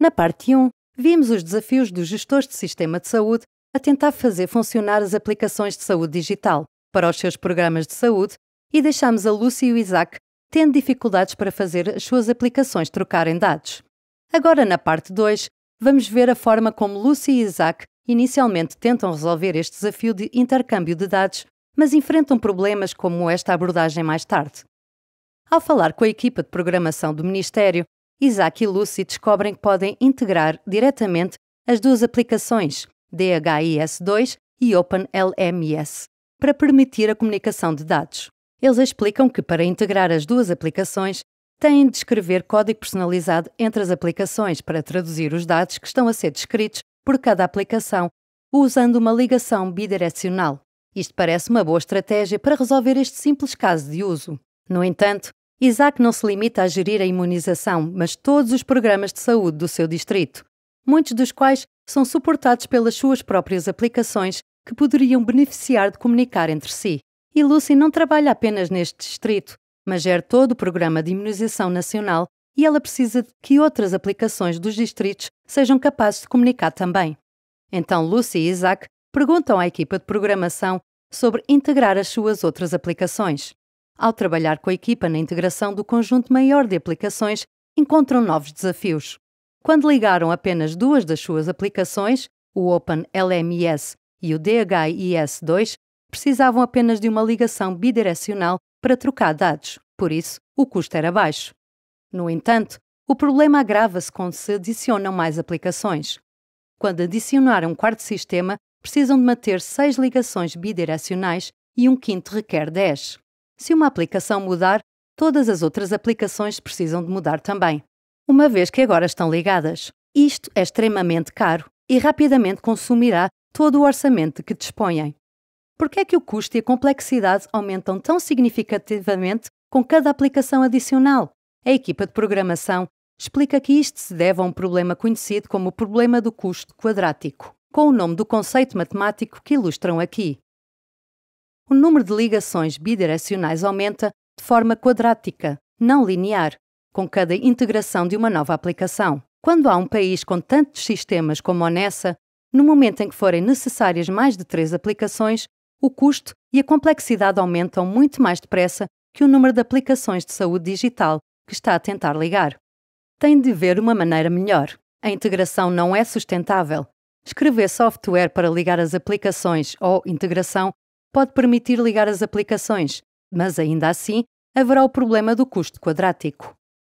Na parte 1, vimos os desafios dos gestores de sistema de saúde a tentar fazer funcionar as aplicações de saúde digital para os seus programas de saúde e deixámos a Lúcia e o Isaac tendo dificuldades para fazer as suas aplicações trocarem dados. Agora, na parte 2, vamos ver a forma como Lúcia e Isaac inicialmente tentam resolver este desafio de intercâmbio de dados, mas enfrentam problemas como esta abordagem mais tarde. Ao falar com a equipa de programação do Ministério, Isaac e Lucy descobrem que podem integrar diretamente as duas aplicações, DHIS2 e OpenLMS, para permitir a comunicação de dados. Eles explicam que, para integrar as duas aplicações, têm de escrever código personalizado entre as aplicações para traduzir os dados que estão a ser descritos por cada aplicação, usando uma ligação bidirecional. Isto parece uma boa estratégia para resolver este simples caso de uso. No entanto, Isaac não se limita a gerir a imunização, mas todos os programas de saúde do seu distrito, muitos dos quais são suportados pelas suas próprias aplicações que poderiam beneficiar de comunicar entre si. E Lucy não trabalha apenas neste distrito, mas gera todo o programa de imunização nacional e ela precisa que outras aplicações dos distritos sejam capazes de comunicar também. Então Lucy e Isaac perguntam à equipa de programação sobre integrar as suas outras aplicações. Ao trabalhar com a equipa na integração do conjunto maior de aplicações, encontram novos desafios. Quando ligaram apenas duas das suas aplicações, o Open LMS e o DHIS2, precisavam apenas de uma ligação bidirecional para trocar dados, por isso o custo era baixo. No entanto, o problema agrava-se quando se adicionam mais aplicações. Quando adicionaram um quarto sistema, precisam de manter seis ligações bidirecionais e um quinto requer dez. Se uma aplicação mudar, todas as outras aplicações precisam de mudar também, uma vez que agora estão ligadas. Isto é extremamente caro e rapidamente consumirá todo o orçamento que dispõem. Por que é que o custo e a complexidade aumentam tão significativamente com cada aplicação adicional? A equipa de programação explica que isto se deve a um problema conhecido como o problema do custo quadrático, com o nome do conceito matemático que ilustram aqui o número de ligações bidirecionais aumenta de forma quadrática, não linear, com cada integração de uma nova aplicação. Quando há um país com tantos sistemas como a Nessa, no momento em que forem necessárias mais de três aplicações, o custo e a complexidade aumentam muito mais depressa que o número de aplicações de saúde digital que está a tentar ligar. Tem de ver uma maneira melhor. A integração não é sustentável. Escrever software para ligar as aplicações ou integração pode permitir ligar as aplicações, mas ainda assim haverá o problema do custo quadrático.